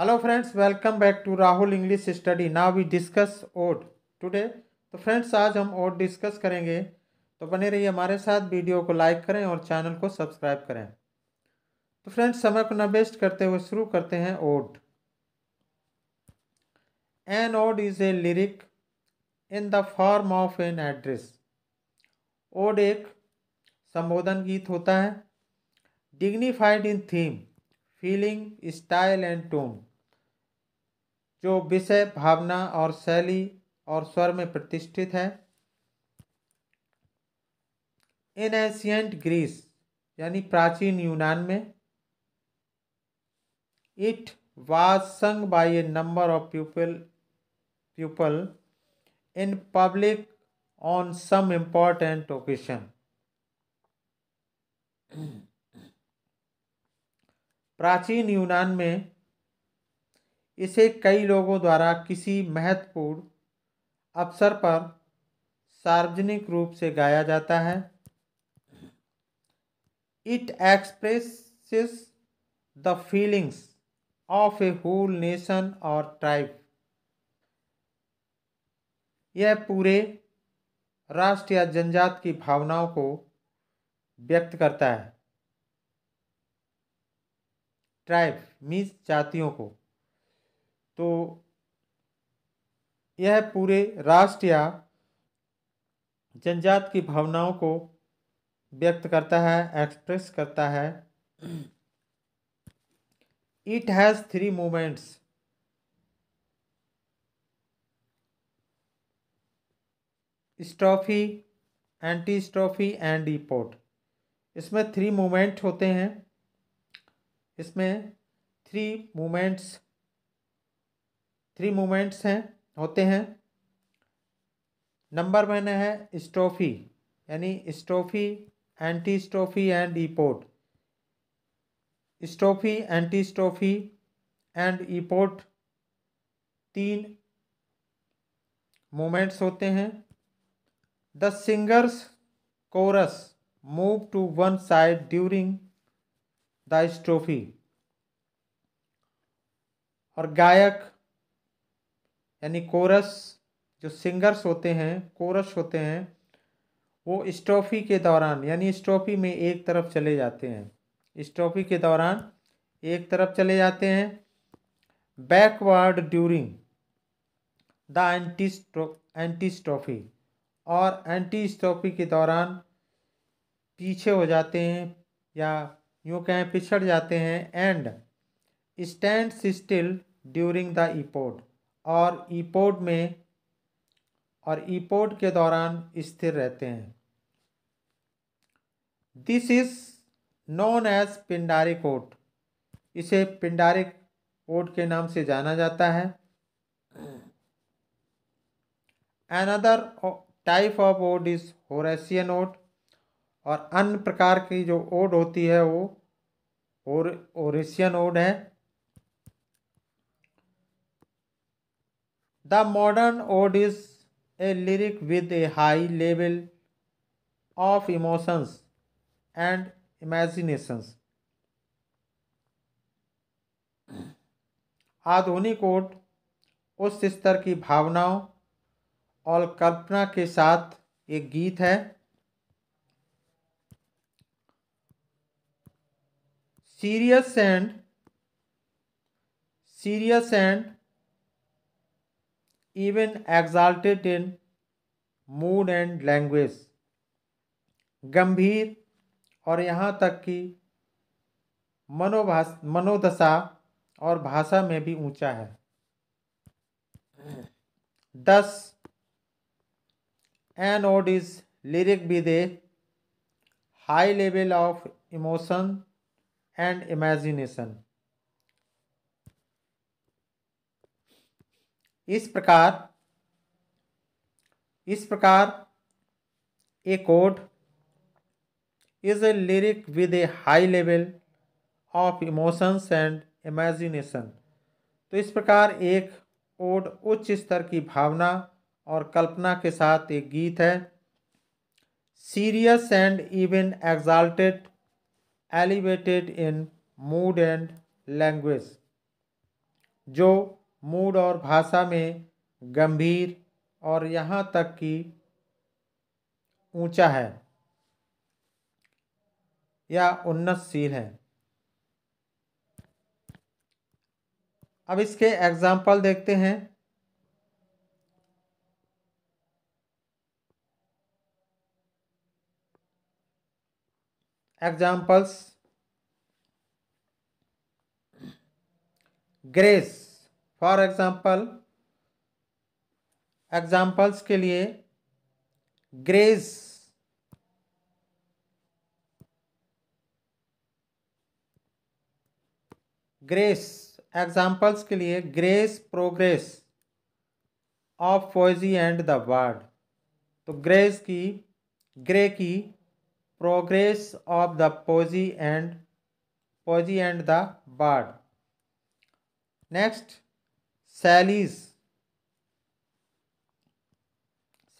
Hello friends welcome back to Rahul English study now we discuss ode today तो friends आज हम odd discuss करेंगे तो बने रहिए हमारे साथ वीडियो को लाइक करें और चैनल को सब्सक्राइब करें तो फ्रेंड्स समय को न बेस्ट करते हुए शुरू करते हैं ode an ode is a lyric in the form of an address ode एक संबोधन गीत होता है dignified in theme feeling style and tone जो विषय भावना और शैली और स्वर में प्रतिष्ठित है इन एशियंट ग्रीस यानी प्राचीन यूनान में it was sung by a number of people people in public on some important occasion प्राचीन यूनान में इसे कई लोगों द्वारा किसी महत्वपूर्ण अवसर पर सार्वजनिक रूप से गाया जाता है it expresses the feelings of a whole nation और ट्राइब यह पूरे राष्ट्र या जनजात की भावनाओं को व्यक्त करता है ट्राइब मीन्स जातियों को तो यह पूरे राष्ट्र या जनजात की भावनाओं को व्यक्त करता है एक्सप्रेस करता है it has three moments strophe antistrophe and epode इसमें थ्री मोमेंट होते हैं इसमें थ्री मूमेंट्स थ्री मूमेंट्स हैं होते हैं नंबर वन है स्ट्रोफी यानी strophe antistrophe and epode strophe antistrophe and epode तीन मोमेंट्स होते हैं the singers chorus move to one side during strophe और गायक यानी कोरस जो सिंगर्स होते हैं कोरस होते हैं वो ट्रॉफी के दौरान यानी ट्रॉफी में एक तरफ चले जाते हैं ट्रॉफी के दौरान एक तरफ चले जाते हैं backward during the anti anti antistrophe और एंटी एंटीस्ट्रोफी के दौरान पीछे हो जाते हैं या यूँ कहें पिछड़ जाते हैं and stand still during the epode और ईपोर्ट में और ईपोर्ट के दौरान स्थिर रहते हैं this is known as Pindaric ode इसे पिंडारिक ओट के नाम से जाना जाता है another type of ode is Horatian ode और अन्य प्रकार की जो ओड होती है वो और ओरिशियन ओड है the modern ode is a lyric with a high level of emotions and imaginations आधुनिक ओड उस स्तर की भावनाओं और कल्पना के साथ एक गीत है serious and serious and even exalted in mood and language गंभीर और यहाँ तक कि मनोभा मनोदशा और भाषा में भी ऊंचा है thus an ode is lyric with a high level of emotion and imagination इस प्रकार इस प्रकार an ode is a lyric with a high level of emotions and imagination तो इस प्रकार एक ओड उच्च स्तर की भावना और कल्पना के साथ एक गीत है serious and even exalted elevated in mood and language जो मूड और भाषा में गंभीर और यहाँ तक कि ऊंचा है या उन्नतशील है अब इसके एग्जाम्पल देखते हैं examples Gray's for example examples के लिए ग्रेस ग्रेस एग्जाम्पल्स के लिए Gray's progress of poesy and the word तो ग्रेस की ग्रे की progress of the poesy and poesy and the bard next Shelley's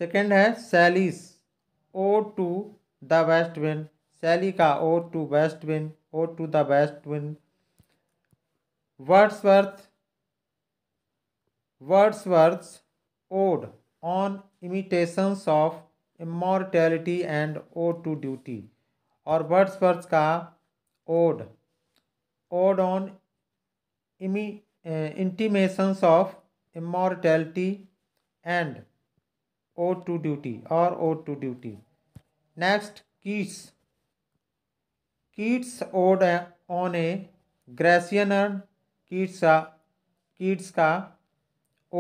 second है Shelley's ode to the west wind Shelley का ode to west wind ode to the west wind Wordsworth Wordsworth ode on imitations of immortality and ode to duty और birds का ode ode on इमी intimations of immortality and ode to duty और ode to duty next Keats Keats ode on a urn Keats Keats का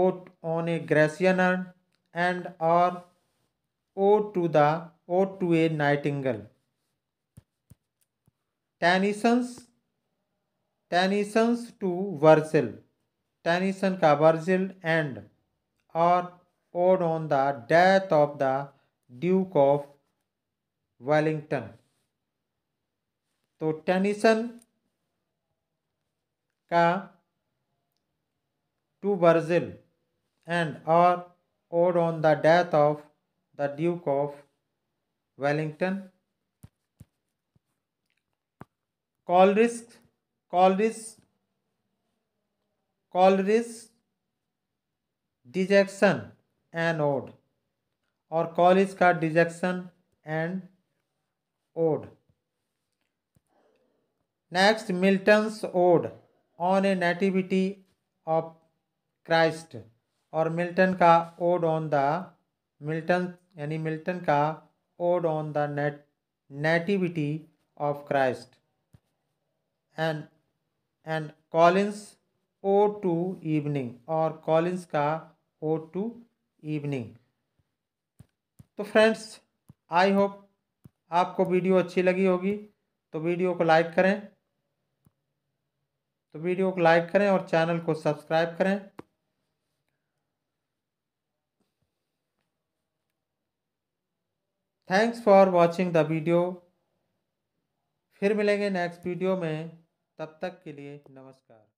ode on a urn and और to to the ode to a nightingale Tennyson's Tennyson's to Virgil Tennyson का Virgil and और ode on the death of the Duke of Wellington तो Tennyson का to Virgil and और ode on the death of the Duke of Wellington. Coleridge's Coleridge, Coleridge, dejection and ode और Coleridge का dejection and ode next Milton's ode on a nativity of Christ और Milton का ode on the Milton यानी Milton का ode on the net nativity of Christ and and Collins ode to evening और Collins का ode to evening तो friends I hope आपको video अच्छी लगी होगी तो वीडियो को लाइक करें तो वीडियो को लाइक करें और चैनल को सब्सक्राइब करें thanks for watching the video फिर मिलेंगे नेक्स्ट वीडियो में तब तक के लिए नमस्कार